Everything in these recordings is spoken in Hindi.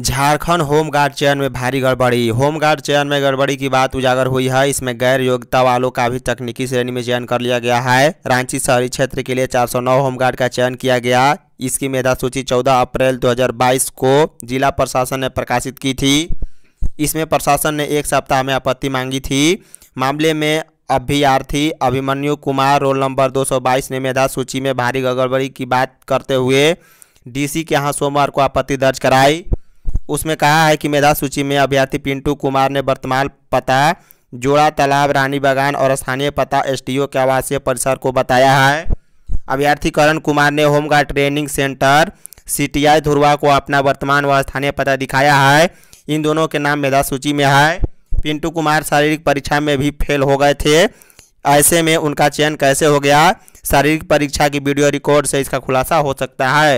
झारखंड होमगार्ड चयन में भारी गड़बड़ी होमगार्ड चयन में गड़बड़ी की बात उजागर हुई है इसमें गैर योग्यता वालों का भी तकनीकी श्रेणी में चयन कर लिया गया है रांची शहरी क्षेत्र के लिए 409 होमगार्ड का चयन किया गया इसकी मेधा सूची 14 अप्रैल 2022 को जिला प्रशासन ने प्रकाशित की थी इसमें प्रशासन ने एक सप्ताह में आपत्ति मांगी थी मामले में अभ्यार्थी अभिमन्यु कुमार रोल नंबर दो ने मेधा सूची में भारी गड़बड़ी की बात करते हुए डी के यहाँ सोमवार को आपत्ति दर्ज कराई उसमें कहा है कि मेधा सूची में अभ्यर्थी पिंटू कुमार ने वर्तमान पता जोड़ा तालाब रानी बागान और स्थानीय पता एसटीओ के आवासीय परिसर को बताया है अभ्यर्थी करण कुमार ने home guard training centre CTI Dhurwa को अपना वर्तमान व स्थानीय पता दिखाया है इन दोनों के नाम मेधा सूची में है पिंटू कुमार शारीरिक परीक्षा में भी फेल हो गए थे ऐसे में उनका चयन कैसे हो गया शारीरिक परीक्षा की वीडियो रिकॉर्ड से इसका खुलासा हो सकता है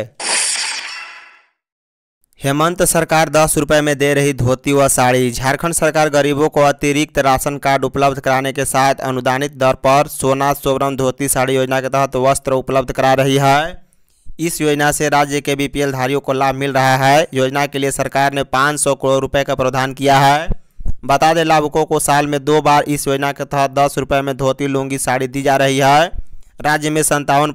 हेमंत सरकार दस रुपए में दे रही धोती व साड़ी झारखंड सरकार गरीबों को अतिरिक्त राशन कार्ड उपलब्ध कराने के साथ अनुदानित दर पर सोना सोवरम धोती साड़ी योजना के तहत वस्त्र उपलब्ध करा रही है इस योजना से राज्य के बीपीएल धारियों को लाभ मिल रहा है योजना के लिए सरकार ने 500 करोड़ रुपए का प्रावधान किया है बता दें लाभुकों को साल में दो बार इस योजना के तहत दस रुपये में धोती लुंगी साड़ी दी जा रही है राज्य में संतावन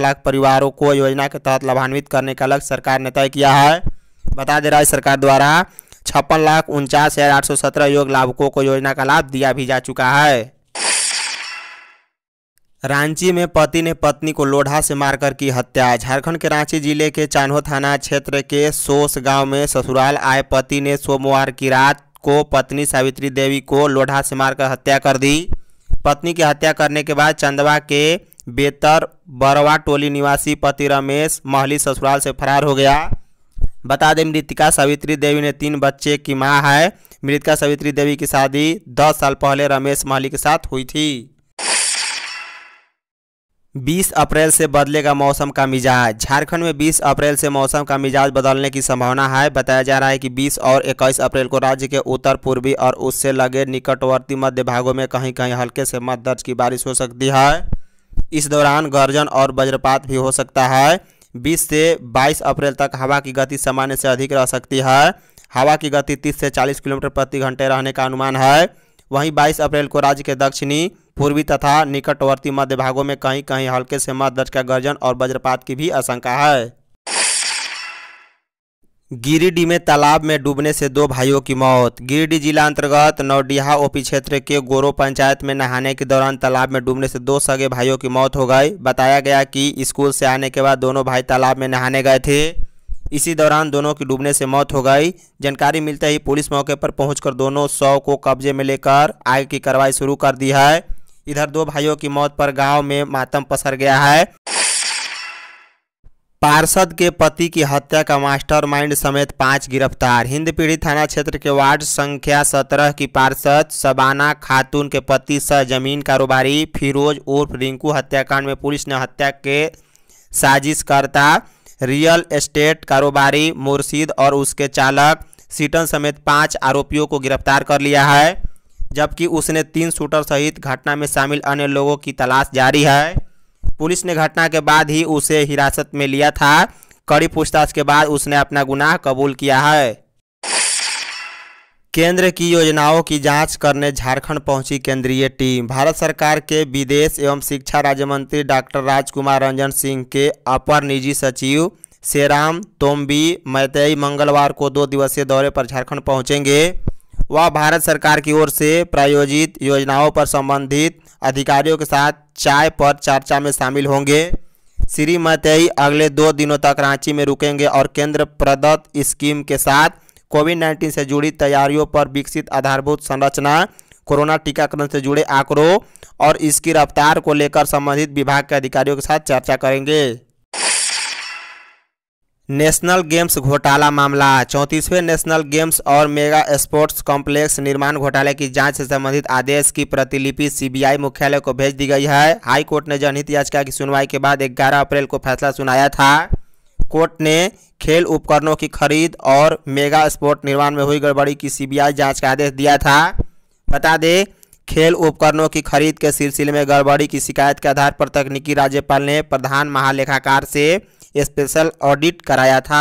लाख परिवारों को योजना के तहत लाभान्वित करने का लक्ष्य सरकार ने तय किया है बता दे राज्य सरकार द्वारा छप्पन लाख उनचास हजार आठ सौ सत्रह योग लाभुकों को योजना का लाभ दिया भी जा चुका है रांची में पति ने पत्नी को लोढ़ा से मारकर की हत्या झारखंड के रांची जिले के चान्हो थाना क्षेत्र के सोस गांव में ससुराल आए पति ने सोमवार की रात को पत्नी सावित्री देवी को लोढ़ा से मारकर हत्या कर दी पत्नी की हत्या करने के बाद चंदवा के बेतर बरवा टोली निवासी पति रमेश महली ससुराल से फरार हो गया बता दें मृतिका सावित्री देवी ने तीन बच्चे की माँ है मृतिका सावित्री देवी की शादी दस साल पहले रमेश महली के साथ हुई थी 20 अप्रैल से बदलेगा मौसम का मिजाज झारखंड में 20 अप्रैल से मौसम का मिजाज बदलने की संभावना है बताया जा रहा है कि 20 और 21 अप्रैल को राज्य के उत्तर पूर्वी और उससे लगे निकटवर्ती मध्य भागों में कहीं कहीं हल्के से मध्य दर्ज की बारिश हो सकती है इस दौरान गर्जन और वज्रपात भी हो सकता है बीस से बाईस अप्रैल तक हवा की गति सामान्य से अधिक रह सकती है हवा की गति 30 से 40 किलोमीटर प्रति घंटे रहने का अनुमान है वहीं 22 अप्रैल को राज्य के दक्षिणी पूर्वी तथा निकटवर्ती मध्य भागों में कहीं कहीं हल्के से मध्य दर्ज का गर्जन और वज्रपात की भी आशंका है गिरिडीह में तालाब में डूबने से दो भाइयों की मौत गिरिडीह जिला अंतर्गत नवडीहा ओपी क्षेत्र के गोरो पंचायत में नहाने के दौरान तालाब में डूबने से दो सगे भाइयों की मौत हो गई बताया गया कि स्कूल से आने के बाद दोनों भाई तालाब में नहाने गए थे इसी दौरान दोनों की डूबने से मौत हो गई जानकारी मिलते ही पुलिस मौके पर पहुंचकर दोनों शव को कब्जे में लेकर आग की कार्रवाई शुरू कर दी है इधर दो भाइयों की मौत पर गाँव में मातम पसर गया है पार्षद के पति की हत्या का मास्टरमाइंड समेत पांच गिरफ्तार हिंदपीढ़ी थाना क्षेत्र के वार्ड संख्या सत्रह की पार्षद शबाना खातून के पति सह जमीन कारोबारी फिरोज उर्फ रिंकू हत्याकांड में पुलिस ने हत्या के साजिशकर्ता रियल एस्टेट कारोबारी मुर्शीद और उसके चालक सीटन समेत पांच आरोपियों को गिरफ्तार कर लिया है जबकि उसने तीन शूटर सहित घटना में शामिल अन्य लोगों की तलाश जारी है पुलिस ने घटना के बाद ही उसे हिरासत में लिया था कड़ी पूछताछ के बाद उसने अपना गुनाह कबूल किया है केंद्र की योजनाओं की जांच करने झारखंड पहुंची केंद्रीय टीम भारत सरकार के विदेश एवं शिक्षा राज्य मंत्री डॉक्टर राजकुमार रंजन सिंह के अपर निजी सचिव सेराम तोम्बी मैतई मंगलवार को दो दिवसीय दौरे पर झारखंड पहुंचेंगे वह भारत सरकार की ओर से प्रायोजित योजनाओं पर संबंधित अधिकारियों के साथ चाय पर चर्चा में शामिल होंगे श्री मतेई अगले दो दिनों तक रांची में रुकेंगे और केंद्र प्रदत्त स्कीम के साथ कोविड 19 से जुड़ी तैयारियों पर विकसित आधारभूत संरचना कोरोना टीकाकरण से जुड़े आंकड़ों और इसकी रफ्तार को लेकर संबंधित विभाग के अधिकारियों के साथ चर्चा करेंगे नेशनल गेम्स घोटाला मामला चौंतीसवें नेशनल गेम्स और मेगा स्पोर्ट्स कॉम्प्लेक्स निर्माण घोटाले की जांच से संबंधित आदेश की प्रतिलिपि सीबीआई मुख्यालय को भेज दी गई है हाई कोर्ट ने जनहित याचिका की सुनवाई के बाद 11 अप्रैल को फैसला सुनाया था कोर्ट ने खेल उपकरणों की खरीद और मेगा स्पोर्ट निर्माण में हुई गड़बड़ी की सी बी का आदेश दिया था बता दें खेल उपकरणों की खरीद के सिलसिले में गड़बड़ी की शिकायत के आधार पर तकनीकी राज्यपाल ने प्रधान महालेखाकार से स्पेशल ऑडिट कराया था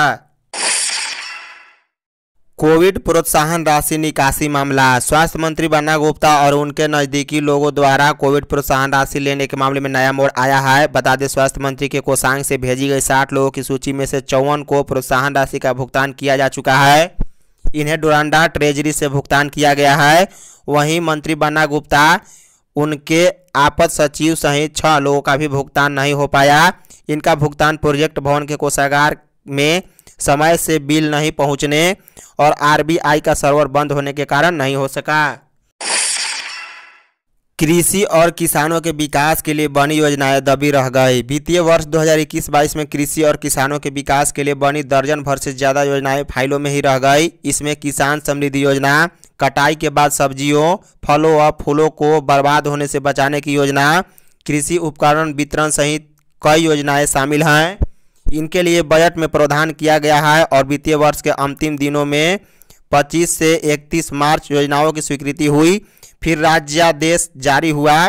कोविड प्रोत्साहन राशि निकासी मामला स्वास्थ्य मंत्री बन्ना गुप्ता और उनके नज़दीकी लोगों द्वारा कोविड प्रोत्साहन राशि लेने के मामले में नया मोड़ आया है बता दें स्वास्थ्य मंत्री के कोसांग से भेजी गई साठ लोगों की सूची में से चौवन को प्रोत्साहन राशि का भुगतान किया जा चुका है इन्हें डोरांडा ट्रेजरी से भुगतान किया गया है वहीं मंत्री बन्ना गुप्ता उनके आपद सचिव सहित छह लोगों का भी भुगतान नहीं हो पाया इनका भुगतान प्रोजेक्ट भवन के कोषागार में समय से बिल नहीं पहुंचने और आरबीआई का सर्वर बंद होने के कारण नहीं हो सका कृषि और किसानों के विकास के लिए बनी योजनाएं दबी रह गई वित्तीय वर्ष 2021-22 में कृषि और किसानों के विकास के लिए बनी दर्जन भर से ज़्यादा योजनाएं फाइलों में ही रह गई इसमें किसान समृद्धि योजना कटाई के बाद सब्जियों फलों और फूलों को बर्बाद होने से बचाने की योजना कृषि उपकरण वितरण सहित कई योजनाएँ शामिल हैं इनके लिए बजट में प्रावधान किया गया है और वित्तीय वर्ष के अंतिम दिनों में 25 से 31 मार्च योजनाओं की स्वीकृति हुई फिर राज्यादेश जारी हुआ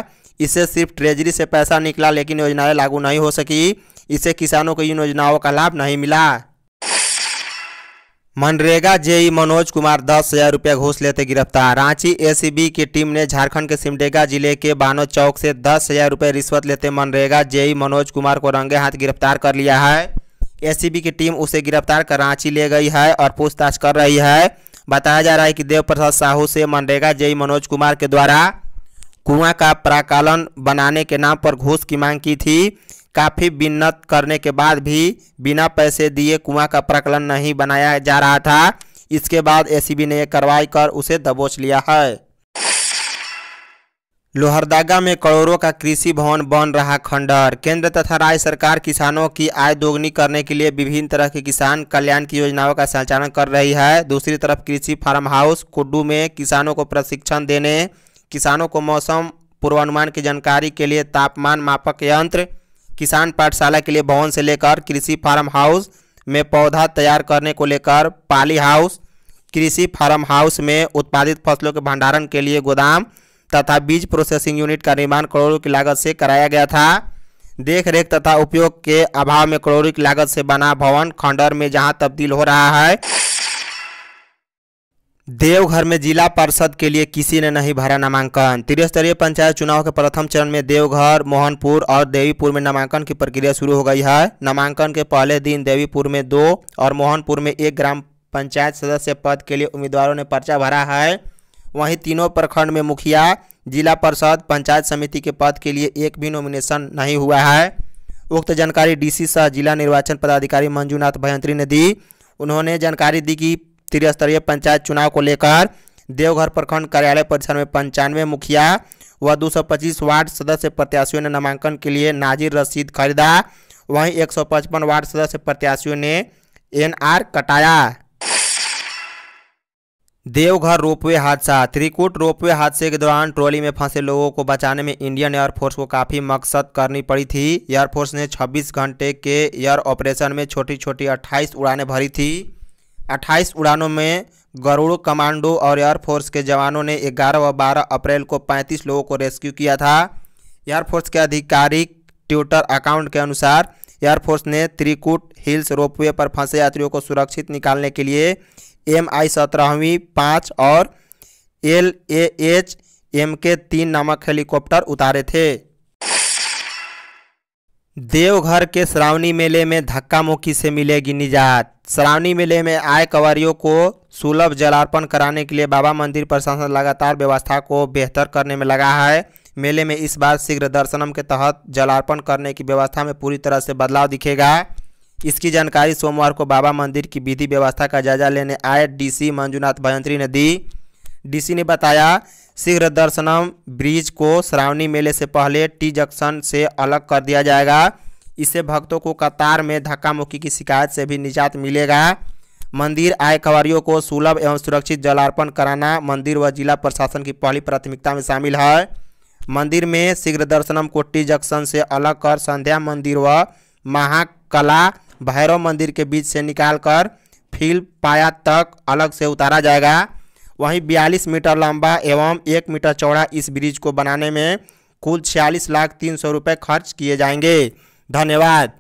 इसे सिर्फ ट्रेजरी से पैसा निकला लेकिन योजनाएं लागू नहीं हो सकी इसे किसानों को इन योजनाओं का लाभ नहीं मिला मनरेगा जेई मनोज कुमार दस हजार रुपये घूस लेते गिरफ्तार रांची एसीबी की टीम ने झारखंड के सिमडेगा जिले के बानो चौक से दस हजार रुपये रिश्वत लेते मनरेगा जेई मनोज कुमार को रंगे हाथ गिरफ्तार कर लिया है एसीबी की टीम उसे गिरफ्तार कर रांची ले गई है और पूछताछ कर रही है बताया जा रहा है कि देव प्रसाद साहू से मनरेगा जय मनोज कुमार के द्वारा कुआं का प्राकालन बनाने के नाम पर घूस की मांग की थी काफ़ी विन्नत करने के बाद भी बिना पैसे दिए कुआं का प्राकलन नहीं बनाया जा रहा था इसके बाद एसीबी ने कार्रवाई कर उसे दबोच लिया है लोहरदगा में करोड़ों का कृषि भवन बन रहा खंडर केंद्र तथा राज्य सरकार किसानों की आय दोगुनी करने के लिए विभिन्न तरह के किसान कल्याण की योजनाओं का संचालन कर रही है दूसरी तरफ कृषि फार्म हाउस कुड्डू में किसानों को प्रशिक्षण देने किसानों को मौसम पूर्वानुमान की जानकारी के लिए तापमान मापक यंत्र किसान पाठशाला के लिए भवन से लेकर कृषि फार्म हाउस में पौधा तैयार करने को लेकर पाली हाउस कृषि फार्म हाउस में उत्पादित फसलों के भंडारण के लिए गोदाम तथा बीज प्रोसेसिंग यूनिट का निर्माण करोड़ों की लागत से कराया गया था देख रेख तथा उपयोग के अभाव में करोड़ों की लागत से बना भवन खंडर में जहां तब्दील हो रहा है देवघर में जिला परिषद के लिए किसी ने नहीं भरा नामांकन त्रिस्तरीय पंचायत चुनाव के प्रथम चरण में देवघर मोहनपुर और देवीपुर में नामांकन की प्रक्रिया शुरू हो गई है नामांकन के पहले दिन देवीपुर में दो और मोहनपुर में एक ग्राम पंचायत सदस्य पद के लिए उम्मीदवारों ने पर्चा भरा है वहीं तीनों प्रखंड में मुखिया जिला परिषद पंचायत समिति के पद के लिए एक भी नॉमिनेशन नहीं हुआ है उक्त जानकारी डीसी सह जिला निर्वाचन पदाधिकारी मंजूनाथ भयंत्री ने दी उन्होंने जानकारी दी कि त्रिस्तरीय पंचायत चुनाव को लेकर देवघर प्रखंड कार्यालय परिसर में पंचानवे मुखिया व 225 वार्ड सदस्य प्रत्याशियों ने नामांकन के लिए नाजिर रसीद खरीदा वहीं 155 वार्ड सदस्य प्रत्याशियों ने एनआर कटाया देवघर रोपवे हादसा त्रिकुट रोपवे हादसे के दौरान ट्रॉली में फंसे लोगों को बचाने में इंडियन एयरफोर्स को काफ़ी मकसद करनी पड़ी थी एयरफोर्स ने 26 घंटे के एयर ऑपरेशन में छोटी छोटी 28 उड़ानें भरी थी 28 उड़ानों में गरुड़ कमांडो और एयरफोर्स के जवानों ने 11 व 12 अप्रैल को 35 लोगों को रेस्क्यू किया था एयरफोर्स के आधिकारिक ट्विटर अकाउंट के अनुसार एयरफोर्स ने त्रिकुट हिल्स रोपवे पर फंसे यात्रियों को सुरक्षित निकालने के लिए एम आई सत्रहवीं पाँच और एल ए एच एम के तीन नामक हेलीकॉप्टर उतारे थे देवघर के श्रावणी मेले में धक्का मुक्की से मिलेगी निजात श्रावणी मेले में आय कंवरियों को सुलभ जलार्पण कराने के लिए बाबा मंदिर प्रशासन लगातार व्यवस्था को बेहतर करने में लगा है मेले में इस बार शीघ्र दर्शनम के तहत जलार्पण करने की व्यवस्था में पूरी तरह से बदलाव दिखेगा इसकी जानकारी सोमवार को बाबा मंदिर की विधि व्यवस्था का जायजा लेने आए डीसी मंजुनाथ भयंत्री ने दी डीसी ने बताया शीघ्र दर्शनम ब्रिज को श्रावणी मेले से पहले टी जंक्शन से अलग कर दिया जाएगा इससे भक्तों को कतार में धक्का मुक्की की शिकायत से भी निजात मिलेगा मंदिर आय कवारियों को सुलभ एवं सुरक्षित जलार्पण कराना मंदिर व जिला प्रशासन की पहली प्राथमिकता में शामिल है मंदिर में शीघ्र दर्शनम को टी जंक्शन से अलग कर संध्या मंदिर व महाकला भैरव मंदिर के बीच से निकालकर फील पाया तक अलग से उतारा जाएगा वहीं 42 मीटर लंबा एवं 1 मीटर चौड़ा इस ब्रिज को बनाने में कुल छियालीस लाख तीन सौ रुपये खर्च किए जाएंगे धन्यवाद